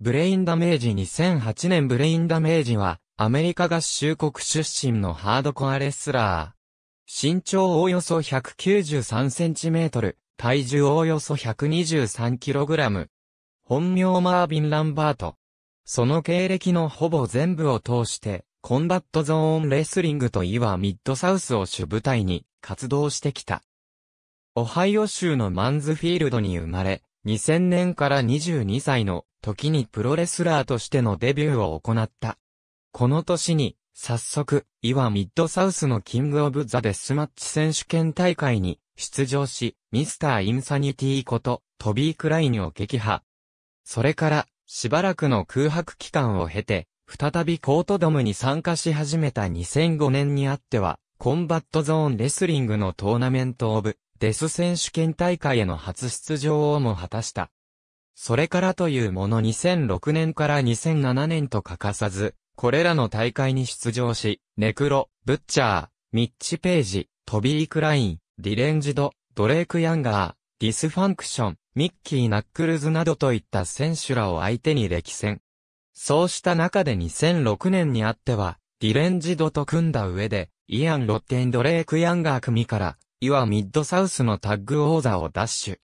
ブレインダメージ2008年ブレインダメージは、アメリカ合衆国出身のハードコアレスラー。身長およそ1 9 3トル、体重およそ1 2 3ラム。本名マービン・ランバート。その経歴のほぼ全部を通して、コンバットゾーンレスリングといわミッドサウスを主舞台に活動してきた。オハイオ州のマンズフィールドに生まれ、2000年から22歳の時にプロレスラーとしてのデビューを行った。この年に、早速、イワミッドサウスのキングオブザデスマッチ選手権大会に出場し、ミスターインサニティこと、トビー・クラインを撃破。それから、しばらくの空白期間を経て、再びコートドムに参加し始めた2005年にあっては、コンバットゾーンレスリングのトーナメントオブ、デス選手権大会への初出場をも果たした。それからというもの2006年から2007年と欠かさず、これらの大会に出場し、ネクロ、ブッチャー、ミッチ・ページ、トビー・クライン、ディレンジド、ドレイク・ヤンガー、ディスファンクション、ミッキー・ナックルズなどといった選手らを相手に歴戦。そうした中で2006年にあっては、ディレンジドと組んだ上で、イアン・ロッテン・ドレイク・ヤンガー組から、いわミッドサウスのタッグ王座を奪取。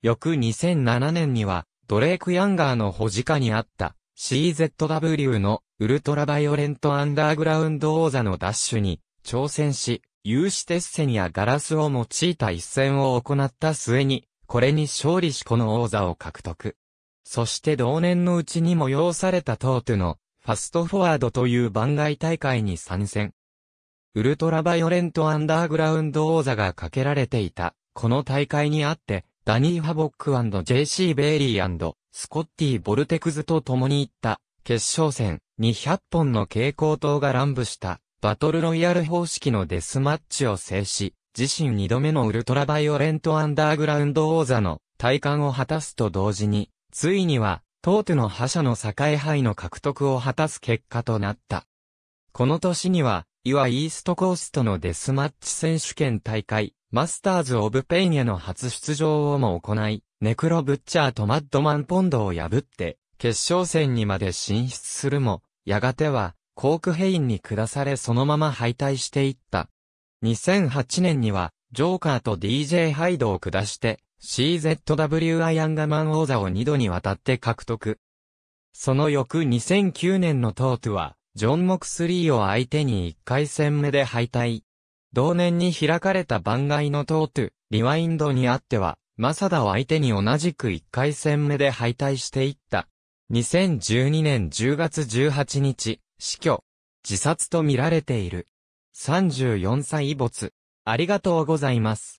翌2007年には、ドレイク・ヤンガーの保持下にあった CZW のウルトラバイオレントアンダーグラウンド王座のダッシュに挑戦し、有刺鉄線やガラスを用いた一戦を行った末に、これに勝利しこの王座を獲得。そして同年のうちに催されたトートのファストフォワードという番外大会に参戦。ウルトラバイオレントアンダーグラウンド王座がかけられていた、この大会にあって、ダニー・ハボック &J.C. ベイリースコッティ・ボルテクズと共に行った決勝戦200本の蛍光灯が乱舞したバトルロイヤル方式のデスマッチを制し、自身2度目のウルトラバイオレントアンダーグラウンド王座の体感を果たすと同時に、ついには、トーテの覇者の境杯の獲得を果たす結果となった。この年には、いわイーストコーストのデスマッチ選手権大会、マスターズ・オブ・ペイニへの初出場をも行い、ネクロ・ブッチャーとマッドマン・ポンドを破って、決勝戦にまで進出するも、やがては、コークヘインに下されそのまま敗退していった。2008年には、ジョーカーと DJ ハイドを下して、CZW アイアンガマン王座を2度にわたって獲得。その翌2009年のトートは、ジョン・モクスリーを相手に1回戦目で敗退。同年に開かれた番外のトートゥ、リワインドにあっては、マサダを相手に同じく1回戦目で敗退していった。2012年10月18日、死去。自殺と見られている。34歳没。ありがとうございます。